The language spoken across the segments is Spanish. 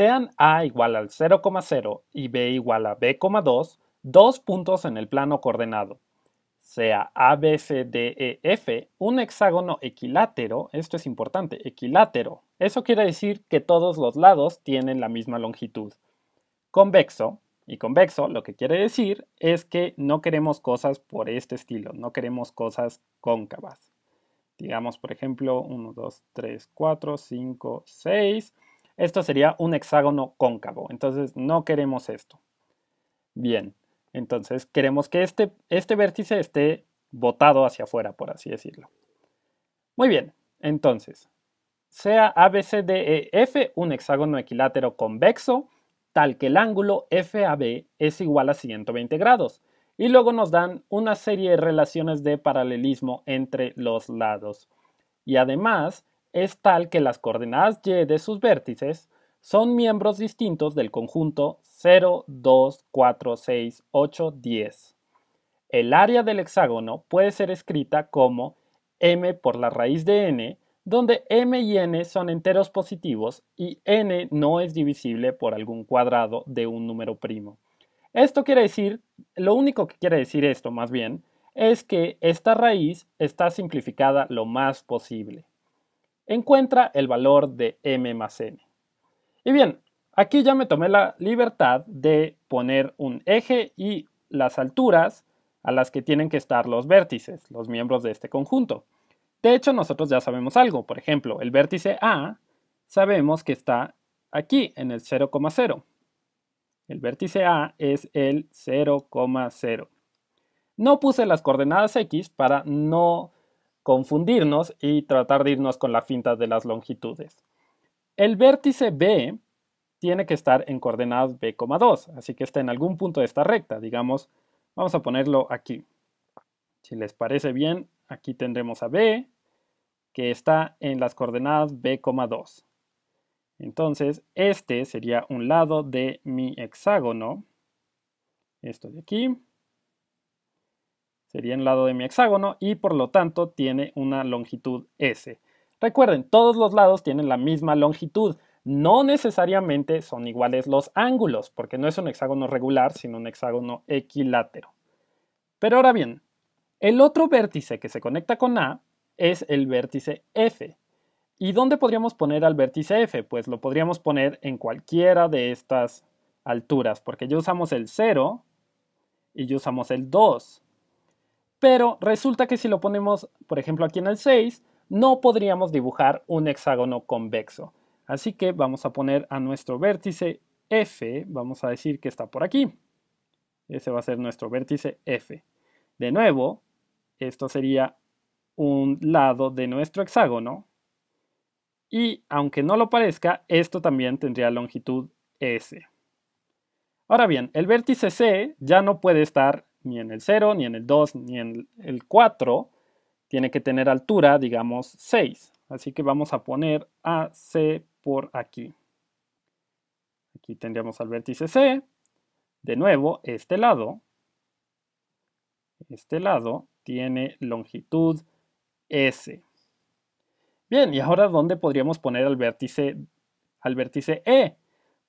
sean a igual al 0,0 y b igual a b,2, dos puntos en el plano coordenado. Sea A, D, e, F, un hexágono equilátero, esto es importante, equilátero. Eso quiere decir que todos los lados tienen la misma longitud. Convexo, y convexo lo que quiere decir es que no queremos cosas por este estilo, no queremos cosas cóncavas. Digamos, por ejemplo, 1, 2, 3, 4, 5, 6. Esto sería un hexágono cóncavo, entonces no queremos esto. Bien, entonces queremos que este, este vértice esté botado hacia afuera, por así decirlo. Muy bien, entonces, sea ABCDEF un hexágono equilátero convexo, tal que el ángulo FAB es igual a 120 grados. Y luego nos dan una serie de relaciones de paralelismo entre los lados. Y además es tal que las coordenadas y de sus vértices son miembros distintos del conjunto 0, 2, 4, 6, 8, 10. El área del hexágono puede ser escrita como m por la raíz de n, donde m y n son enteros positivos y n no es divisible por algún cuadrado de un número primo. Esto quiere decir, lo único que quiere decir esto más bien, es que esta raíz está simplificada lo más posible encuentra el valor de m más n. Y bien, aquí ya me tomé la libertad de poner un eje y las alturas a las que tienen que estar los vértices, los miembros de este conjunto. De hecho, nosotros ya sabemos algo. Por ejemplo, el vértice A sabemos que está aquí, en el 0,0. El vértice A es el 0,0. No puse las coordenadas X para no confundirnos y tratar de irnos con la finta de las longitudes. El vértice B tiene que estar en coordenadas B,2, así que está en algún punto de esta recta, digamos, vamos a ponerlo aquí. Si les parece bien, aquí tendremos a B, que está en las coordenadas B,2. Entonces, este sería un lado de mi hexágono, esto de aquí, sería el lado de mi hexágono y por lo tanto tiene una longitud S. Recuerden, todos los lados tienen la misma longitud. No necesariamente son iguales los ángulos, porque no es un hexágono regular, sino un hexágono equilátero. Pero ahora bien, el otro vértice que se conecta con A es el vértice F. ¿Y dónde podríamos poner al vértice F? Pues lo podríamos poner en cualquiera de estas alturas, porque ya usamos el 0 y ya usamos el 2. Pero resulta que si lo ponemos, por ejemplo, aquí en el 6, no podríamos dibujar un hexágono convexo. Así que vamos a poner a nuestro vértice F, vamos a decir que está por aquí. Ese va a ser nuestro vértice F. De nuevo, esto sería un lado de nuestro hexágono. Y aunque no lo parezca, esto también tendría longitud S. Ahora bien, el vértice C ya no puede estar ni en el 0, ni en el 2, ni en el 4, tiene que tener altura, digamos 6. Así que vamos a poner AC por aquí. Aquí tendríamos al vértice C. De nuevo, este lado, este lado tiene longitud S. Bien, y ahora ¿dónde podríamos poner al vértice, al vértice E?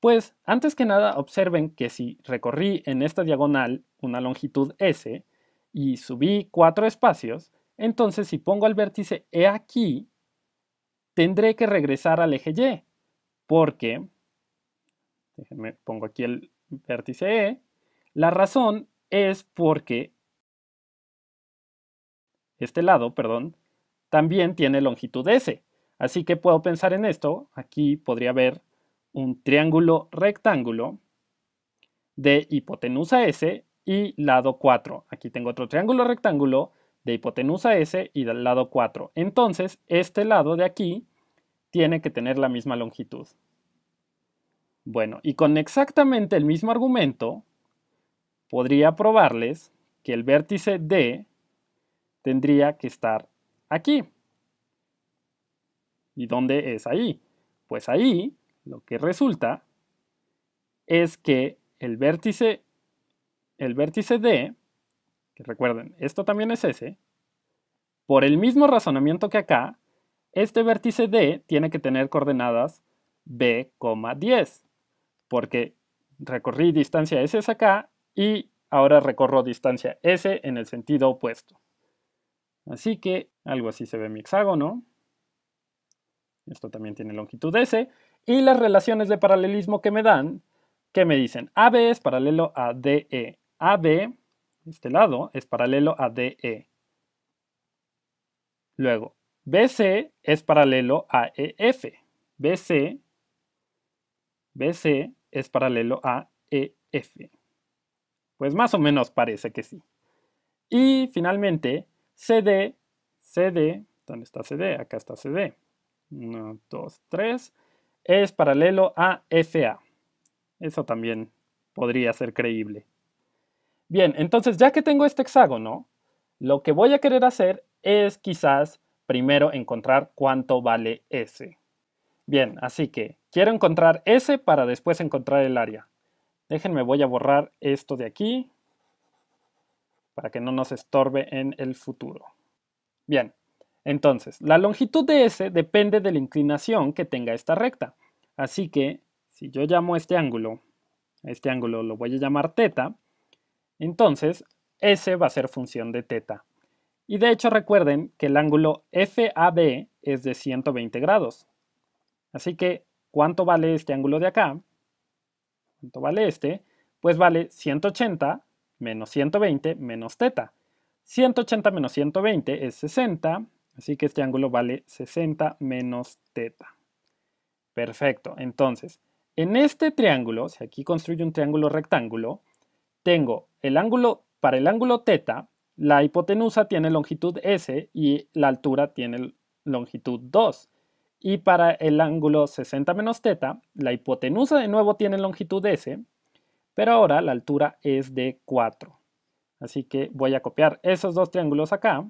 Pues antes que nada observen que si recorrí en esta diagonal una longitud S y subí cuatro espacios, entonces si pongo el vértice E aquí, tendré que regresar al eje Y, porque, déjenme, pongo aquí el vértice E, la razón es porque este lado, perdón, también tiene longitud S. Así que puedo pensar en esto, aquí podría haber un triángulo rectángulo de hipotenusa S y lado 4. Aquí tengo otro triángulo rectángulo de hipotenusa S y del lado 4. Entonces, este lado de aquí tiene que tener la misma longitud. Bueno, y con exactamente el mismo argumento, podría probarles que el vértice D tendría que estar aquí. ¿Y dónde es ahí? Pues ahí lo que resulta es que el vértice, el vértice D, que recuerden, esto también es S, por el mismo razonamiento que acá, este vértice D tiene que tener coordenadas B, 10, porque recorrí distancia S acá y ahora recorro distancia S en el sentido opuesto. Así que algo así se ve mi hexágono. Esto también tiene longitud S y las relaciones de paralelismo que me dan, que me dicen AB es paralelo a DE, AB, este lado, es paralelo a DE. Luego, BC es paralelo a EF, BC, BC es paralelo a EF. Pues más o menos parece que sí. Y finalmente, CD, CD, ¿dónde está CD? Acá está CD. 1, 2, 3 es paralelo a FA. Eso también podría ser creíble. Bien, entonces ya que tengo este hexágono, lo que voy a querer hacer es quizás primero encontrar cuánto vale S. Bien, así que quiero encontrar S para después encontrar el área. Déjenme, voy a borrar esto de aquí para que no nos estorbe en el futuro. Bien, entonces, la longitud de S depende de la inclinación que tenga esta recta. Así que, si yo llamo este ángulo, este ángulo lo voy a llamar teta, entonces S va a ser función de teta. Y de hecho recuerden que el ángulo FAB es de 120 grados. Así que, ¿cuánto vale este ángulo de acá? ¿Cuánto vale este? Pues vale 180 menos 120 menos teta. 180 menos 120 es 60, Así que este ángulo vale 60 menos teta. Perfecto. Entonces, en este triángulo, si aquí construyo un triángulo rectángulo, tengo el ángulo, para el ángulo teta, la hipotenusa tiene longitud S y la altura tiene longitud 2. Y para el ángulo 60 menos teta, la hipotenusa de nuevo tiene longitud S, pero ahora la altura es de 4. Así que voy a copiar esos dos triángulos acá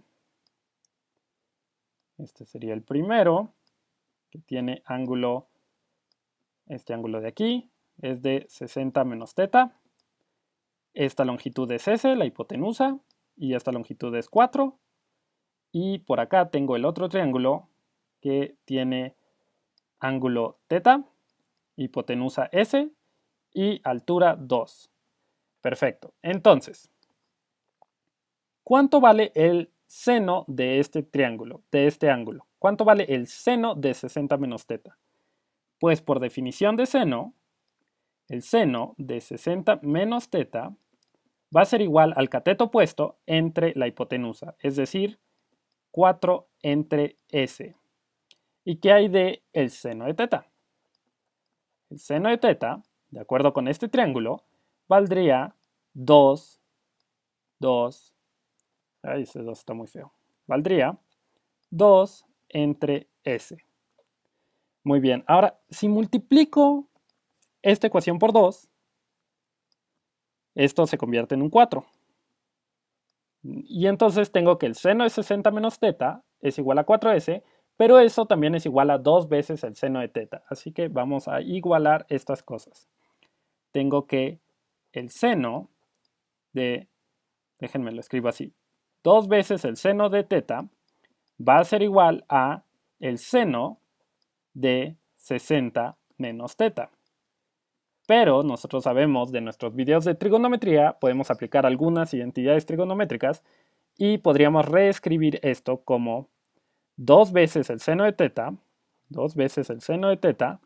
este sería el primero, que tiene ángulo, este ángulo de aquí, es de 60 menos teta. Esta longitud es S, la hipotenusa, y esta longitud es 4. Y por acá tengo el otro triángulo que tiene ángulo teta, hipotenusa S y altura 2. Perfecto. Entonces, ¿cuánto vale el seno de este triángulo, de este ángulo. ¿Cuánto vale el seno de 60 menos teta? Pues por definición de seno, el seno de 60 menos teta va a ser igual al cateto opuesto entre la hipotenusa, es decir, 4 entre S. ¿Y qué hay de el seno de teta? El seno de teta, de acuerdo con este triángulo, valdría 2, 2, Ay, ah, ese 2 está muy feo. Valdría 2 entre S. Muy bien, ahora si multiplico esta ecuación por 2, esto se convierte en un 4. Y entonces tengo que el seno de 60 menos teta es igual a 4s, pero eso también es igual a 2 veces el seno de teta. Así que vamos a igualar estas cosas. Tengo que el seno de, déjenme lo escribo así, 2 veces el seno de teta va a ser igual a el seno de 60 menos teta. Pero nosotros sabemos de nuestros videos de trigonometría, podemos aplicar algunas identidades trigonométricas y podríamos reescribir esto como 2 veces el seno de teta, 2 veces el seno de teta,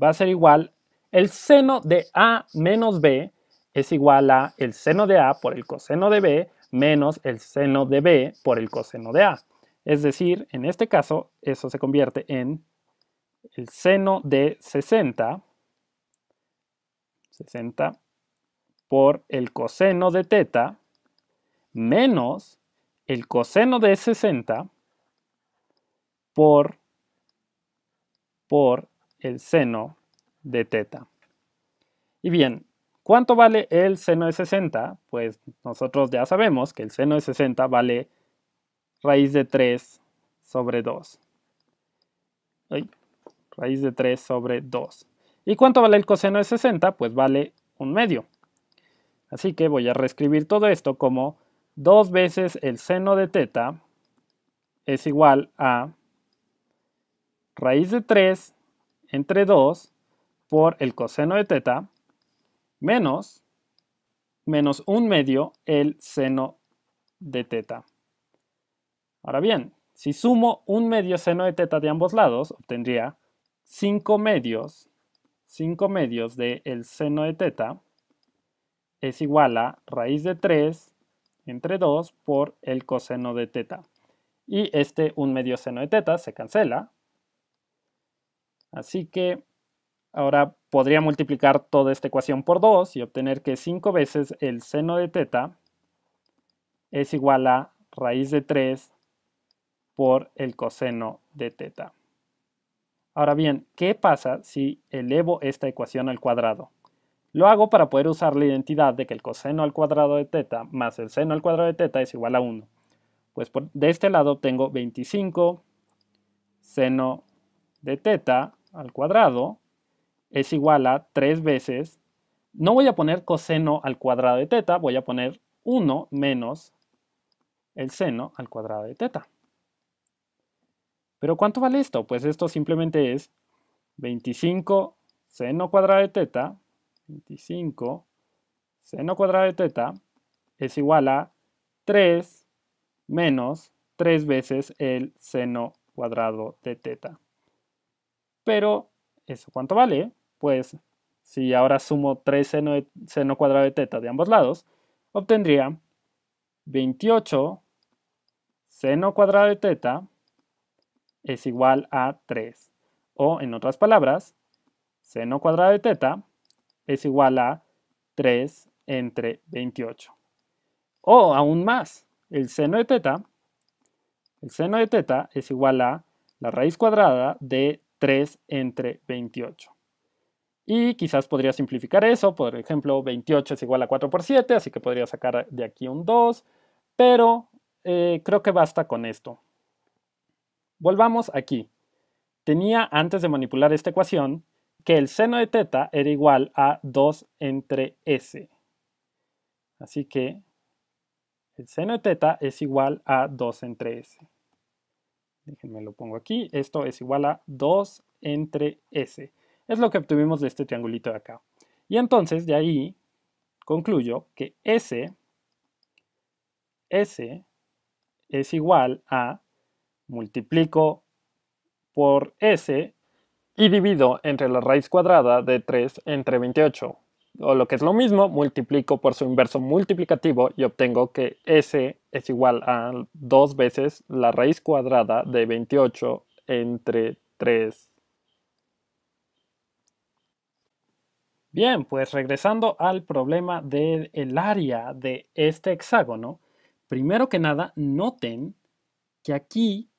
va a ser igual el seno de A menos B, es igual a el seno de A por el coseno de B menos el seno de B por el coseno de A. Es decir, en este caso, eso se convierte en el seno de 60, 60 por el coseno de teta menos el coseno de 60 por, por el seno de teta. Y bien, ¿Cuánto vale el seno de 60? Pues nosotros ya sabemos que el seno de 60 vale raíz de 3 sobre 2. raíz de 3 sobre 2. ¿Y cuánto vale el coseno de 60? Pues vale un medio. Así que voy a reescribir todo esto como 2 veces el seno de teta es igual a raíz de 3 entre 2 por el coseno de teta menos, menos un medio el seno de teta. Ahora bien, si sumo un medio seno de teta de ambos lados, obtendría 5 medios, 5 medios de el seno de teta es igual a raíz de 3 entre 2 por el coseno de teta. Y este un medio seno de teta se cancela. Así que Ahora podría multiplicar toda esta ecuación por 2 y obtener que 5 veces el seno de teta es igual a raíz de 3 por el coseno de teta. Ahora bien, ¿qué pasa si elevo esta ecuación al cuadrado? Lo hago para poder usar la identidad de que el coseno al cuadrado de teta más el seno al cuadrado de teta es igual a 1. Pues de este lado tengo 25 seno de teta al cuadrado es igual a 3 veces, no voy a poner coseno al cuadrado de teta, voy a poner 1 menos el seno al cuadrado de teta. ¿Pero cuánto vale esto? Pues esto simplemente es 25 seno cuadrado de teta, 25 seno cuadrado de teta es igual a 3 menos 3 veces el seno cuadrado de teta. Pero, ¿eso cuánto vale? pues si ahora sumo 3 seno, seno cuadrado de teta de ambos lados, obtendría 28 seno cuadrado de teta es igual a 3. O en otras palabras, seno cuadrado de teta es igual a 3 entre 28. O aún más, el seno de teta, el seno de teta es igual a la raíz cuadrada de 3 entre 28. Y quizás podría simplificar eso, por ejemplo, 28 es igual a 4 por 7, así que podría sacar de aquí un 2, pero eh, creo que basta con esto. Volvamos aquí. Tenía antes de manipular esta ecuación que el seno de teta era igual a 2 entre s. Así que el seno de teta es igual a 2 entre s. Déjenme lo pongo aquí. Esto es igual a 2 entre s. Es lo que obtuvimos de este triangulito de acá. Y entonces de ahí concluyo que S, S es igual a multiplico por S y divido entre la raíz cuadrada de 3 entre 28. O lo que es lo mismo, multiplico por su inverso multiplicativo y obtengo que S es igual a 2 veces la raíz cuadrada de 28 entre 3 Bien, pues regresando al problema del el área de este hexágono, primero que nada noten que aquí,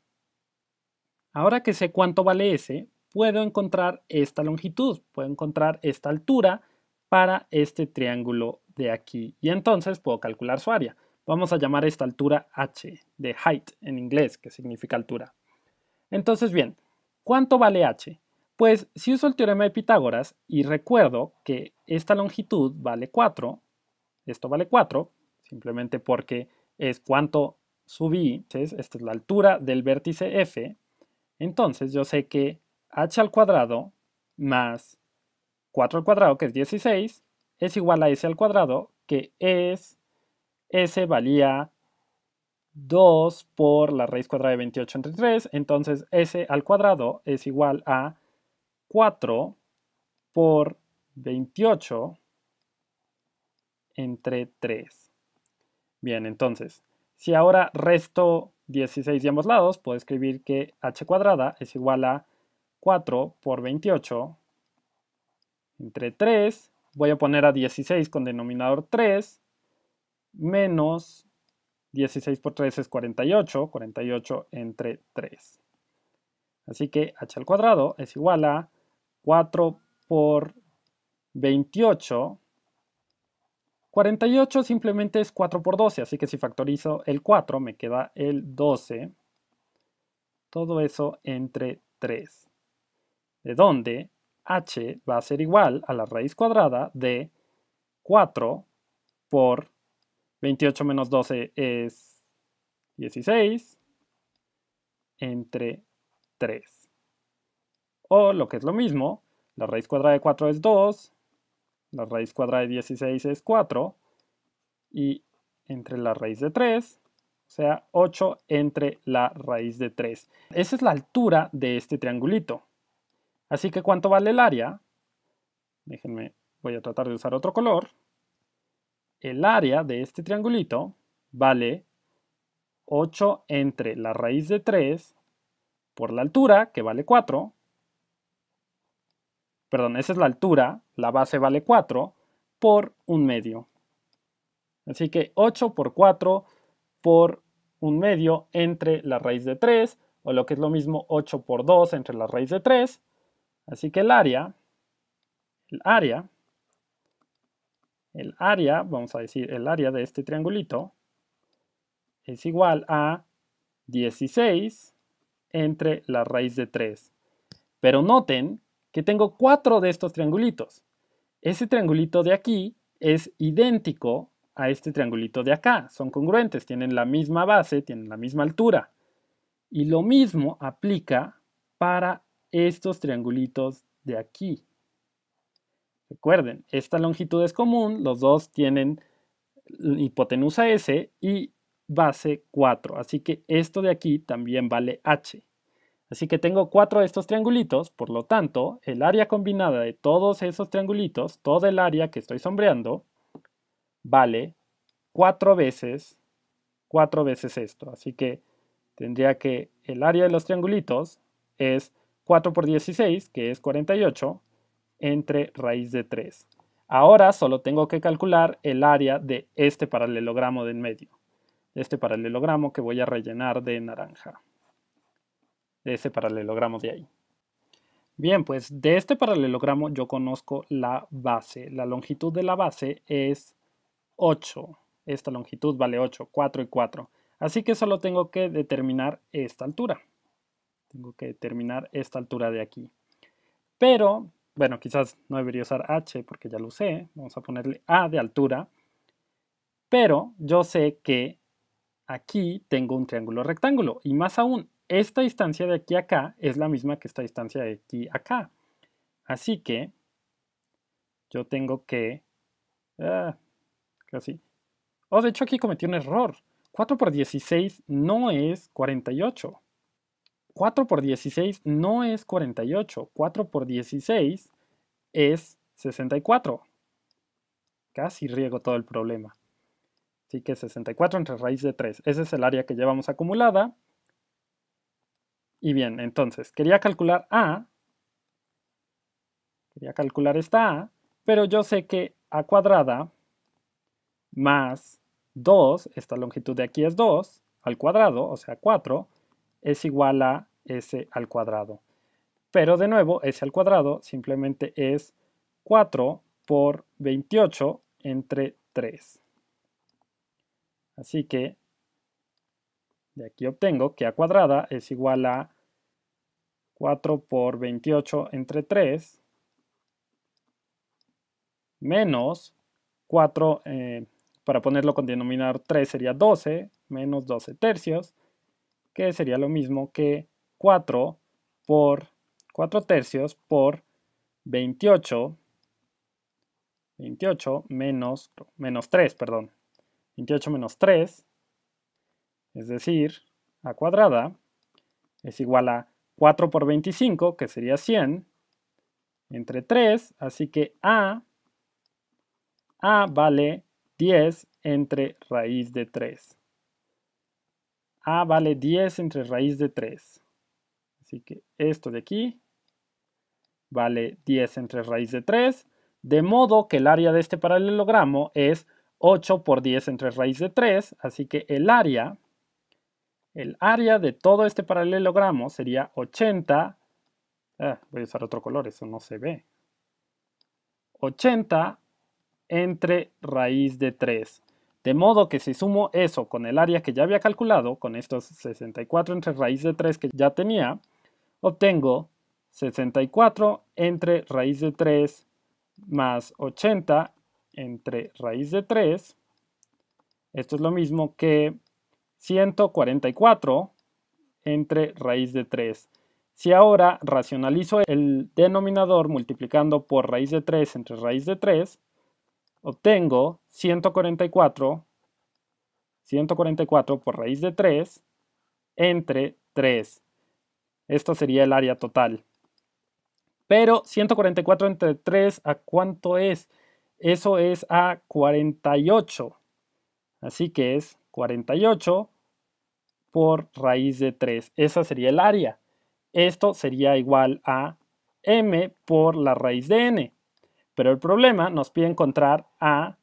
ahora que sé cuánto vale S, puedo encontrar esta longitud, puedo encontrar esta altura para este triángulo de aquí y entonces puedo calcular su área. Vamos a llamar esta altura h, de height en inglés, que significa altura. Entonces bien, ¿cuánto vale h? Pues si uso el teorema de Pitágoras y recuerdo que esta longitud vale 4, esto vale 4, simplemente porque es cuánto subí, ¿sí? esta es la altura del vértice f, entonces yo sé que h al cuadrado más 4 al cuadrado, que es 16, es igual a s al cuadrado, que es s valía 2 por la raíz cuadrada de 28 entre 3, entonces s al cuadrado es igual a 4 por 28 entre 3. Bien, entonces, si ahora resto 16 de ambos lados, puedo escribir que h cuadrada es igual a 4 por 28 entre 3. Voy a poner a 16 con denominador 3 menos 16 por 3 es 48, 48 entre 3. Así que h al cuadrado es igual a 4 por 28. 48 simplemente es 4 por 12, así que si factorizo el 4 me queda el 12. Todo eso entre 3. De donde h va a ser igual a la raíz cuadrada de 4 por 28 menos 12 es 16 entre 3. O lo que es lo mismo, la raíz cuadrada de 4 es 2, la raíz cuadrada de 16 es 4, y entre la raíz de 3, o sea, 8 entre la raíz de 3. Esa es la altura de este triangulito. Así que, ¿cuánto vale el área? Déjenme, voy a tratar de usar otro color. El área de este triangulito vale 8 entre la raíz de 3 por la altura, que vale 4, perdón, esa es la altura, la base vale 4, por un medio. Así que 8 por 4 por un medio entre la raíz de 3, o lo que es lo mismo 8 por 2 entre la raíz de 3. Así que el área, el área, el área, vamos a decir el área de este triangulito, es igual a 16 entre la raíz de 3. Pero noten que tengo cuatro de estos triangulitos. Ese triangulito de aquí es idéntico a este triangulito de acá. Son congruentes, tienen la misma base, tienen la misma altura. Y lo mismo aplica para estos triangulitos de aquí. Recuerden, esta longitud es común, los dos tienen hipotenusa S y base 4, así que esto de aquí también vale H. Así que tengo cuatro de estos triangulitos, por lo tanto, el área combinada de todos esos triangulitos, toda el área que estoy sombreando, vale cuatro veces, cuatro veces esto. Así que tendría que el área de los triangulitos es 4 por 16, que es 48, entre raíz de 3. Ahora solo tengo que calcular el área de este paralelogramo de medio, este paralelogramo que voy a rellenar de naranja de ese paralelogramo de ahí. Bien, pues de este paralelogramo yo conozco la base. La longitud de la base es 8. Esta longitud vale 8, 4 y 4. Así que solo tengo que determinar esta altura. Tengo que determinar esta altura de aquí. Pero, bueno, quizás no debería usar h porque ya lo sé, Vamos a ponerle a de altura. Pero yo sé que aquí tengo un triángulo rectángulo. Y más aún, esta distancia de aquí a acá es la misma que esta distancia de aquí a acá. Así que yo tengo que... Ah, casi. Oh, de hecho aquí cometí un error. 4 por 16 no es 48. 4 por 16 no es 48. 4 por 16 es 64. Casi riego todo el problema. Así que 64 entre raíz de 3. ese es el área que llevamos acumulada. Y bien, entonces, quería calcular A, quería calcular esta A, pero yo sé que A cuadrada más 2, esta longitud de aquí es 2, al cuadrado, o sea 4, es igual a S al cuadrado. Pero de nuevo, S al cuadrado simplemente es 4 por 28 entre 3. Así que de aquí obtengo que a cuadrada es igual a 4 por 28 entre 3 menos 4, eh, para ponerlo con denominador 3 sería 12, menos 12 tercios, que sería lo mismo que 4 por 4 tercios por 28, 28 menos, menos 3, perdón, 28 menos 3, es decir, a cuadrada es igual a 4 por 25, que sería 100, entre 3, así que a, a vale 10 entre raíz de 3. a vale 10 entre raíz de 3. Así que esto de aquí vale 10 entre raíz de 3, de modo que el área de este paralelogramo es 8 por 10 entre raíz de 3, así que el área el área de todo este paralelogramo sería 80. Ah, voy a usar otro color, eso no se ve. 80 entre raíz de 3. De modo que si sumo eso con el área que ya había calculado, con estos 64 entre raíz de 3 que ya tenía, obtengo 64 entre raíz de 3 más 80 entre raíz de 3. Esto es lo mismo que 144 entre raíz de 3. Si ahora racionalizo el denominador multiplicando por raíz de 3 entre raíz de 3, obtengo 144, 144 por raíz de 3 entre 3. Esto sería el área total. Pero 144 entre 3, ¿a cuánto es? Eso es a 48. Así que es 48 por raíz de 3. Esa sería el área. Esto sería igual a m por la raíz de n. Pero el problema nos pide encontrar a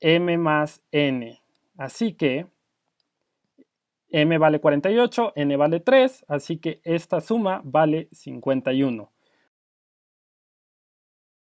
m más n. Así que m vale 48, n vale 3, así que esta suma vale 51.